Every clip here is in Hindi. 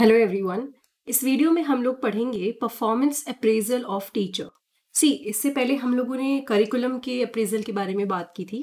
हेलो एवरीवन इस वीडियो में हम लोग पढ़ेंगे परफॉर्मेंस अप्रेजल ऑफ टीचर सी इससे पहले हम लोगों ने करिकुलम के अप्रेजल के बारे में बात की थी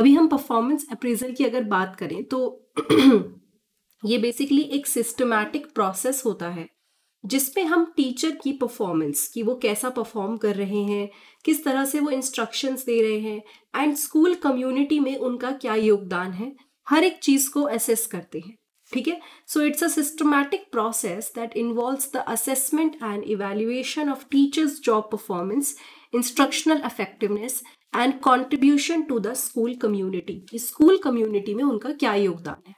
अभी हम परफॉर्मेंस अप्रेजल की अगर बात करें तो ये बेसिकली एक सिस्टमैटिक प्रोसेस होता है जिसमें हम टीचर की परफॉर्मेंस कि वो कैसा परफॉर्म कर रहे हैं किस तरह से वो इंस्ट्रक्शंस दे रहे हैं एंड स्कूल कम्युनिटी में उनका क्या योगदान है हर एक चीज़ को असेस करते हैं ठीक है so it's a systematic process that involves the assessment and evaluation of teachers job performance instructional affectiveness and contribution to the school community school community में उनका क्या योगदान है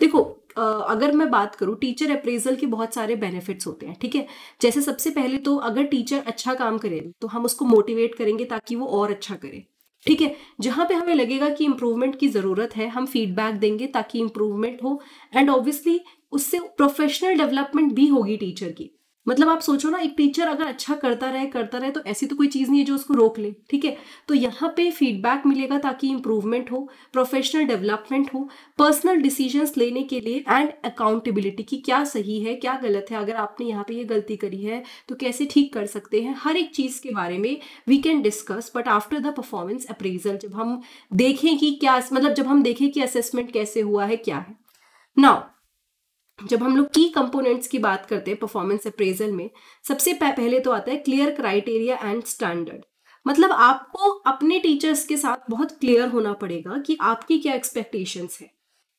देखो अगर मैं बात करूँ टीचर अप्रेजल के बहुत सारे बेनिफिट्स होते हैं ठीक है जैसे सबसे पहले तो अगर टीचर अच्छा काम करे तो हम उसको मोटिवेट करेंगे ताकि वो और अच्छा करे ठीक है जहां पे हमें लगेगा कि इम्प्रूवमेंट की ज़रूरत है हम फीडबैक देंगे ताकि इम्प्रूवमेंट हो एंड ऑब्वियसली उससे प्रोफेशनल डेवलपमेंट भी होगी टीचर की मतलब आप सोचो ना एक टीचर अगर अच्छा करता रहे करता रहे तो ऐसी तो कोई चीज़ नहीं है जो उसको रोक ले ठीक है तो यहाँ पे फीडबैक मिलेगा ताकि इम्प्रूवमेंट हो प्रोफेशनल डेवलपमेंट हो पर्सनल डिसीजंस लेने के लिए एंड अकाउंटेबिलिटी की क्या सही है क्या गलत है अगर आपने यहाँ पे ये यह गलती करी है तो कैसे ठीक कर सकते हैं हर एक चीज़ के बारे में we can discuss but after the performance appraisal जब हम देखें कि क्या मतलब जब हम देखें कि असेसमेंट कैसे हुआ है क्या है नाउ जब हम लोग की कंपोनेंट्स की बात करते हैं परफॉर्मेंस अप्रेजल में सबसे पहले तो आता है क्लियर क्राइटेरिया एंड स्टैंडर्ड मतलब आपको अपने टीचर्स के साथ बहुत क्लियर होना पड़ेगा कि आपकी क्या एक्सपेक्टेशंस है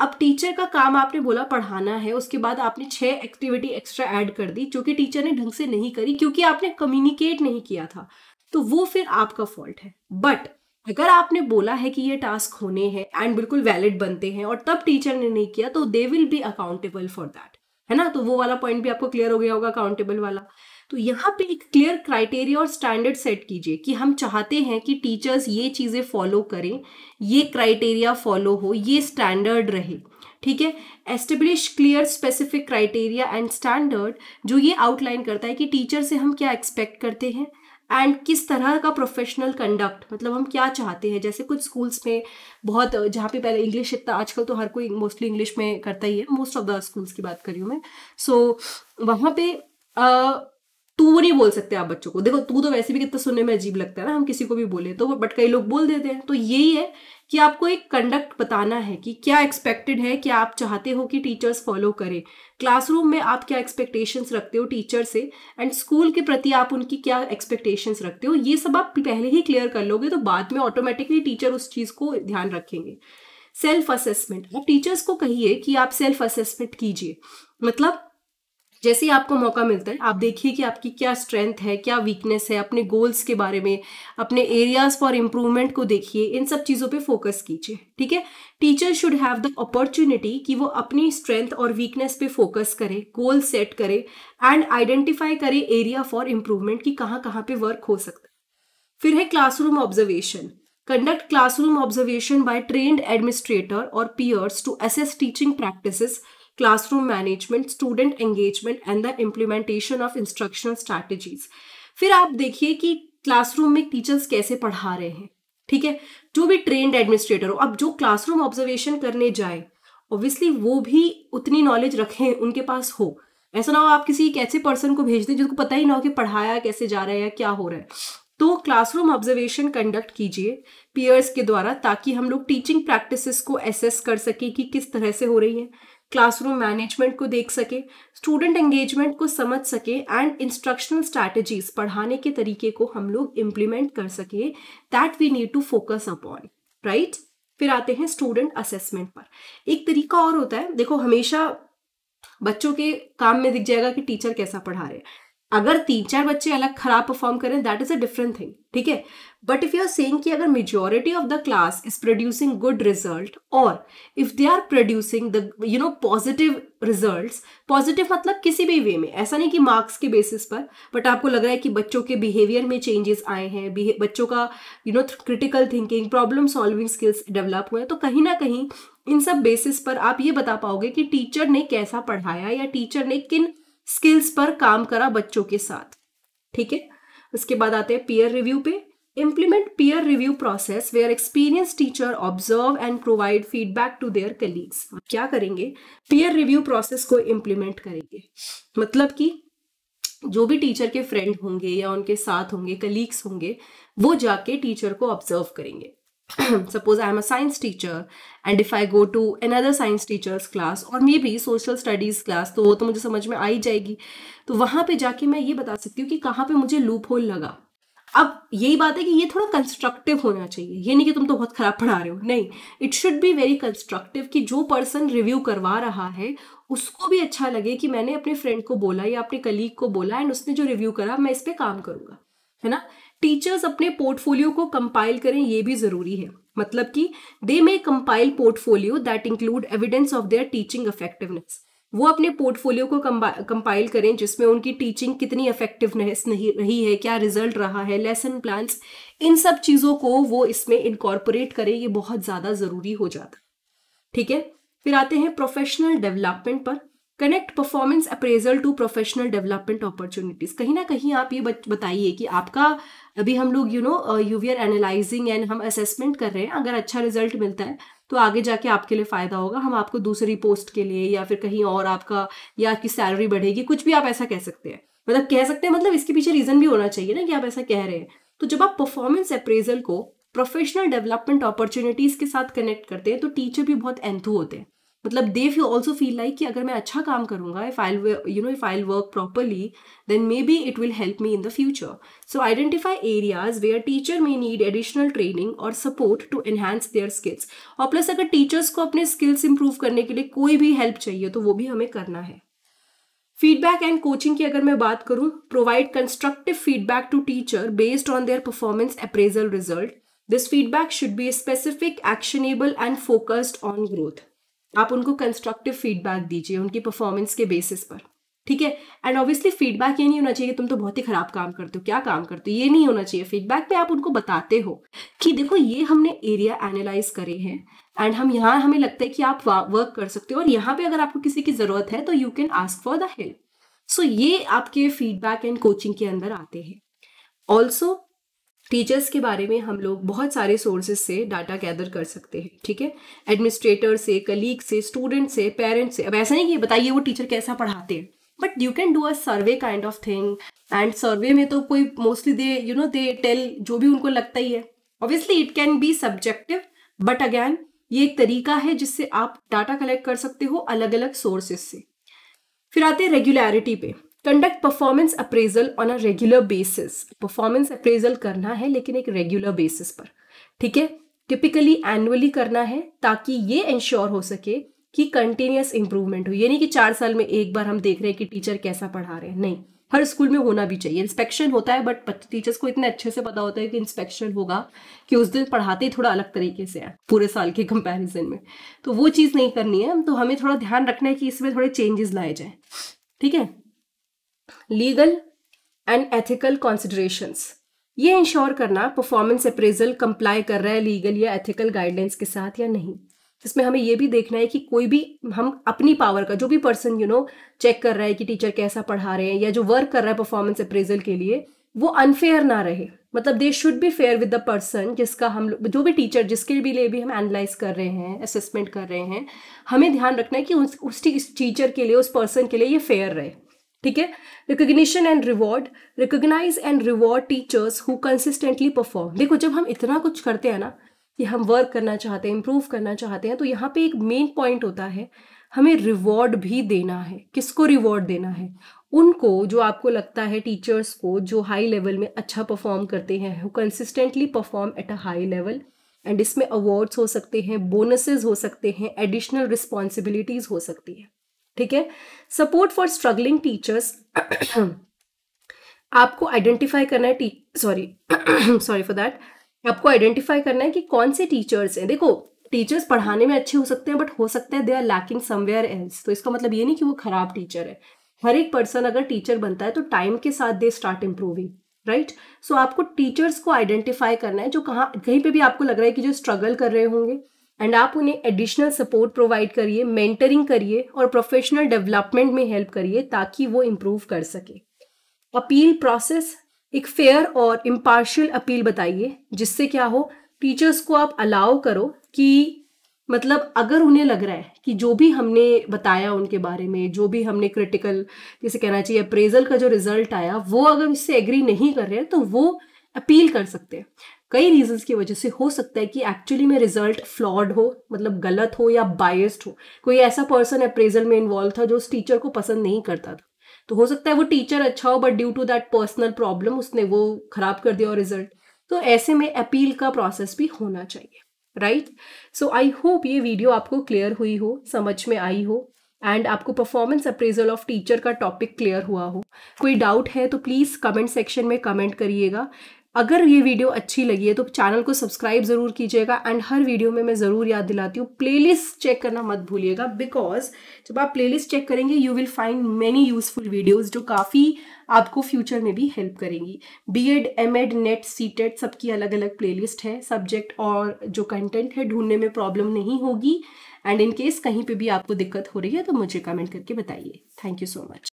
अब टीचर का काम आपने बोला पढ़ाना है उसके बाद आपने छह एक्टिविटी एक्स्ट्रा ऐड कर दी जो कि टीचर ने ढंग से नहीं करी क्योंकि आपने कम्युनिकेट नहीं किया था तो वो फिर आपका फॉल्ट है बट अगर आपने बोला है कि ये टास्क होने हैं एंड बिल्कुल वैलिड बनते हैं और तब टीचर ने नहीं किया तो they will be accountable for that है ना तो वो वाला पॉइंट भी आपको क्लियर हो गया होगा अकाउंटेबल वाला तो यहाँ पे एक क्लियर क्राइटेरिया और स्टैंडर्ड सेट कीजिए कि हम चाहते हैं कि टीचर्स ये चीज़ें फॉलो करें ये क्राइटेरिया फॉलो हो ये स्टैंडर्ड रहे ठीक है establish clear specific criteria and standard जो ये आउटलाइन करता है कि टीचर से हम क्या एक्सपेक्ट करते हैं एंड किस तरह का प्रोफेशनल कंडक्ट मतलब हम क्या चाहते हैं जैसे कुछ स्कूल्स में बहुत जहाँ पे पहले इंग्लिश इतना आजकल तो हर कोई मोस्टली इंग्लिश में करता ही है मोस्ट ऑफ द स्कूल्स की बात करी हूँ मैं सो so, वहाँ पे uh, तू वो नहीं बोल सकते आप बच्चों को देखो तू तो वैसे भी कितना सुनने में अजीब लगता है ना हम किसी को भी बोले तो बट कई लोग बोल देते हैं तो यही है कि आपको एक कंडक्ट बताना है कि क्या एक्सपेक्टेड है क्या आप चाहते हो कि टीचर्स फॉलो करें क्लासरूम में आप क्या एक्सपेक्टेशंस रखते हो टीचर से एंड स्कूल के प्रति आप उनकी क्या एक्सपेक्टेशंस रखते हो ये सब आप पहले ही क्लियर कर लोगे तो बाद में ऑटोमेटिकली टीचर उस चीज़ को ध्यान रखेंगे सेल्फ असेसमेंट आप टीचर्स को कहिए कि आप सेल्फ असेसमेंट कीजिए मतलब जैसे ही आपको मौका मिलता है आप देखिए कि आपकी क्या स्ट्रेंथ है क्या वीकनेस है अपने गोल्स के बारे में अपने एरियाज फॉर इम्प्रूवमेंट को देखिए इन सब चीज़ों पे फोकस कीजिए ठीक है teacher should have the opportunity कि वो अपनी स्ट्रेंथ और वीकनेस पे फोकस करे गोल सेट करे एंड आइडेंटिफाई करे एरिया फॉर इम्प्रूवमेंट कि कहाँ कहाँ पे वर्क हो सकता है फिर है classroom observation conduct classroom observation by train administrator और peers to assess teaching practice classroom management student engagement and the implementation of instructional strategies फिर आप देखिए कि क्लासरूम में टीचर्स कैसे पढ़ा रहे हैं ठीक है जो भी ट्रेंड एडमिनिस्ट्रेटर हो अब जो क्लासरूम ऑब्जर्वेशन करने जाए ऑब्वियसली वो भी उतनी नॉलेज रखें उनके पास हो ऐसा ना हो आप किसी एक ऐसे पर्सन को भेज दें जिसको पता ही ना हो कि पढ़ाया कैसे जा रहा है या क्या हो रहा है तो क्लासरूम ऑब्जर्वेशन कंडक्ट कीजिए पीयर्स के द्वारा ताकि हम लोग टीचिंग प्रैक्टिसेस को एसेस कर सकें कि किस तरह से हो रही है क्लासरूम मैनेजमेंट को देख सके स्टूडेंट एंगेजमेंट को समझ सके एंड इंस्ट्रक्शनल स्ट्रैटेजीज पढ़ाने के तरीके को हम लोग इम्प्लीमेंट कर सके that we need to focus upon right फिर आते हैं स्टूडेंट असेसमेंट पर एक तरीका और होता है देखो हमेशा बच्चों के काम में दिख जाएगा कि टीचर कैसा पढ़ा रहे हैं अगर तीन चार बच्चे अलग खराब परफॉर्म करें that is a different thing ठीक है but if you are saying कि अगर majority of the class is producing good result और if they are producing the you know positive results positive मतलब किसी भी वे में ऐसा नहीं कि मार्क्स के बेसिस पर बट आपको लग रहा है कि बच्चों के बिहेवियर में चेंजेस आए हैं बच्चों का you know critical thinking problem solving skills develop हुए हैं तो कहीं ना कहीं इन सब बेसिस पर आप ये बता पाओगे कि टीचर ने कैसा पढ़ाया या टीचर ने किन स्किल्स पर काम करा बच्चों के साथ ठीक है उसके बाद आते हैं पीयर रिव्यू पे implement peer review process where experience teacher observe and provide feedback to their colleagues क्या करेंगे पीयर रिव्यू प्रोसेस को इम्प्लीमेंट करेंगे मतलब कि जो भी टीचर के फ्रेंड होंगे या उनके साथ होंगे कलीग्स होंगे वो जाके टीचर को ऑब्जर्व करेंगे suppose i am a science teacher and if i go to another science teachers class or maybe social studies class तो वो तो मुझे समझ में आ ही जाएगी तो वहाँ पे जाके मैं ये बता सकती हूँ कि कहाँ पे मुझे लूप होल लगा अब यही बात है कि ये थोड़ा कंस्ट्रक्टिव होना चाहिए ये नहीं कि तुम तो बहुत खराब पढ़ा रहे हो नहीं it should be very constructive कि जो पर्सन रिव्यू करवा रहा है उसको भी अच्छा लगे कि मैंने अपने फ्रेंड को बोला या अपने कलीग को बोला एंड उसने जो रिव्यू करा मैं इस पर काम करूँगा है ना टीचर्स अपने पोर्टफोलियो को कंपाइल करें ये भी जरूरी है मतलब कि they may compile portfolio that include evidence of their teaching effectiveness वो अपने पोर्टफोलियो को कंपाइल करें जिसमें उनकी टीचिंग कितनी इफेक्टिवनेस नहीं रही है क्या रिजल्ट रहा है लेसन प्लान्स इन सब चीज़ों को वो इसमें इनकॉर्पोरेट करें ये बहुत ज़्यादा ज़रूरी हो जाता ठीक है फिर आते हैं प्रोफेशनल डेवलपमेंट पर connect performance appraisal to professional development opportunities कहीं ना कहीं आप ये बताइए कि आपका अभी हम लोग you know you we are analysing and हम असेसमेंट कर रहे हैं अगर अच्छा रिजल्ट मिलता है तो आगे जाके आपके लिए फ़ायदा होगा हम आपको दूसरी पोस्ट के लिए या फिर कहीं और आपका या आपकी सैलरी बढ़ेगी कुछ भी आप ऐसा कह सकते हैं मतलब कह सकते हैं मतलब इसके पीछे रीज़न भी होना चाहिए ना कि आप ऐसा कह रहे हैं तो जब आप परफॉर्मेंस अप्रेजल को प्रोफेशनल डेवलपमेंट अपॉर्चुनिटीज़ के साथ कनेक्ट करते हैं तो टीचर भी बहुत एंथू होते हैं मतलब they feel also feel like कि अगर मैं अच्छा काम करूंगा if I you know if I work properly then maybe it will help me in the future so identify areas where teacher may need additional training और support to enhance their skills और प्लस अगर टीचर्स को अपने स्किल्स इंप्रूव करने के लिए कोई भी हेल्प चाहिए तो वो भी हमें करना है फीडबैक एंड कोचिंग की अगर मैं बात करूँ provide constructive feedback to teacher based on their performance appraisal result this feedback should be specific actionable and focused on growth आप उनको कंस्ट्रक्टिव फीडबैक दीजिए उनकी परफॉर्मेंस के बेसिस पर ठीक है एंड ऑब्वियसली फीडबैक ये नहीं होना चाहिए कि तुम तो बहुत ही खराब काम करते हो क्या काम करते हो ये नहीं होना चाहिए फीडबैक में आप उनको बताते हो कि देखो ये हमने एरिया एनालाइज करे हैं एंड हम यहाँ हमें लगता है कि आप वर्क कर सकते हो और यहाँ पे अगर आपको किसी की जरूरत है तो you can ask for the help so ये आपके फीडबैक एंड कोचिंग के अंदर आते हैं ऑल्सो टीचर्स के बारे में हम लोग बहुत सारे सोर्सेज से डाटा गैदर कर सकते हैं ठीक है एडमिनिस्ट्रेटर से कलीग से स्टूडेंट से पेरेंट से अब ऐसा नहीं कि बताइए वो टीचर कैसा पढ़ाते हैं but you can do a survey kind of thing and survey में तो कोई mostly they you know they tell जो भी उनको लगता ही है obviously it can be subjective but again ये एक तरीका है जिससे आप डाटा कलेक्ट कर सकते हो अलग अलग सोर्सेज से फिर आते हैं रेगुलरिटी पे conduct performance appraisal on a regular basis performance appraisal करना है लेकिन एक रेगुलर बेसिस पर ठीक है टिपिकली एनुअली करना है ताकि ये इंश्योर हो सके कि कंटिन्यूस इंप्रूवमेंट हो ये नहीं कि चार साल में एक बार हम देख रहे हैं कि टीचर कैसा पढ़ा रहे हैं नहीं हर स्कूल में होना भी चाहिए इंस्पेक्शन होता है बट टीचर्स को इतने अच्छे से पता होता है कि इंस्पेक्शन होगा कि उस दिन पढ़ाते ही थोड़ा अलग तरीके से है पूरे साल के कंपैरिजन में तो वो चीज़ नहीं करनी है तो हमें थोड़ा ध्यान रखना है कि इसमें थोड़े चेंजेस लाए जाए ठीक है लीगल एंड एथिकल कॉन्सिडरेशंस ये इंश्योर करना परफॉर्मेंस अप्रेजल कंप्लाई कर रहा है लीगल या एथिकल गाइडलाइंस के साथ या नहीं जिसमें हमें यह भी देखना है कि कोई भी हम अपनी पावर का जो भी पर्सन यू नो चेक कर रहा है कि टीचर कैसा पढ़ा रहे हैं या जो वर्क कर रहा है परफॉर्मेंस अप्रेजल के लिए वो अनफेयर ना रहे मतलब they should be fair with the person जिसका हम जो भी टीचर जिसके भी लिए भी हम एनालाइज कर रहे हैं असेसमेंट कर रहे हैं हमें ध्यान रखना है कि उस उस टीचर के लिए उस पर्सन के लिए ये फेयर रहे ठीक है recognition and reward recognize and reward teachers who consistently perform देखो जब हम इतना कुछ करते हैं ना कि हम वर्क करना चाहते हैं इम्प्रूव करना चाहते हैं तो यहाँ पे एक मेन पॉइंट होता है हमें रिवॉर्ड भी देना है किसको रिवॉर्ड देना है उनको जो आपको लगता है टीचर्स को जो हाई लेवल में अच्छा परफॉर्म करते हैं who consistently perform at a high level and इसमें अवार्ड्स हो सकते हैं बोनसेस हो सकते हैं एडिशनल रिस्पॉन्सिबिलिटीज़ हो सकती है ठीक है सपोर्ट फॉर स्ट्रगलिंग टीचर्स आपको आइडेंटिफाई करना है सॉरी सॉरी फॉर दैट आपको आइडेंटिफाई करना है कि कौन से टीचर्स हैं देखो टीचर्स पढ़ाने में अच्छे हो सकते हैं बट हो सकता है they are lacking somewhere else तो इसका मतलब ये नहीं कि वो खराब टीचर है हर एक पर्सन अगर टीचर बनता है तो टाइम के साथ they start improving right so आपको टीचर्स को आइडेंटिफाई करना है जो कहाँ कहीं पे भी आपको लग रहा है कि जो स्ट्रगल कर रहे होंगे एंड आप उन्हें एडिशनल सपोर्ट प्रोवाइड करिए मेंटरिंग करिए और प्रोफेशनल डेवलपमेंट में हेल्प करिए ताकि वो इम्प्रूव कर सके अपील प्रोसेस एक फेयर और इम्पार्शियल अपील बताइए जिससे क्या हो टीचर्स को आप अलाउ करो कि मतलब अगर उन्हें लग रहा है कि जो भी हमने बताया उनके बारे में जो भी हमने क्रिटिकल जैसे कहना चाहिए अप्रेजल का जो रिजल्ट आया वो अगर उससे एग्री नहीं कर रहे हैं तो वो अपील कर सकते हैं कई रीजंस की वजह से हो सकता है कि एक्चुअली में रिजल्ट फ्लॉड हो मतलब गलत हो या बायस्ड हो कोई ऐसा पर्सन अप्रेजल में इन्वॉल्व था जो उस टीचर को पसंद नहीं करता था तो हो सकता है वो टीचर अच्छा हो but due to that personal problem उसने वो खराब कर दिया और रिजल्ट तो ऐसे में अपील का प्रोसेस भी होना चाहिए राइट सो आई होप ये वीडियो आपको क्लियर हुई हो समझ में आई हो एंड आपको परफॉर्मेंस अप्रेजल ऑफ टीचर का टॉपिक क्लियर हुआ हो कोई डाउट है तो प्लीज़ कमेंट सेक्शन में कमेंट करिएगा अगर ये वीडियो अच्छी लगी है तो चैनल को सब्सक्राइब ज़रूर कीजिएगा एंड हर वीडियो में मैं ज़रूर याद दिलाती हूँ प्लेलिस्ट चेक करना मत भूलिएगा बिकॉज जब आप प्लेलिस्ट चेक करेंगे you will find many useful videos जो काफ़ी आपको फ्यूचर में भी हेल्प करेंगी B Ed M Ed NET C TET सबकी अलग अलग लिस्ट है सब्जेक्ट और जो कंटेंट है ढूंढने में प्रॉब्लम नहीं होगी एंड इन केस कहीं पे भी आपको दिक्कत हो रही है तो मुझे कमेंट करके बताइए थैंक यू सो मच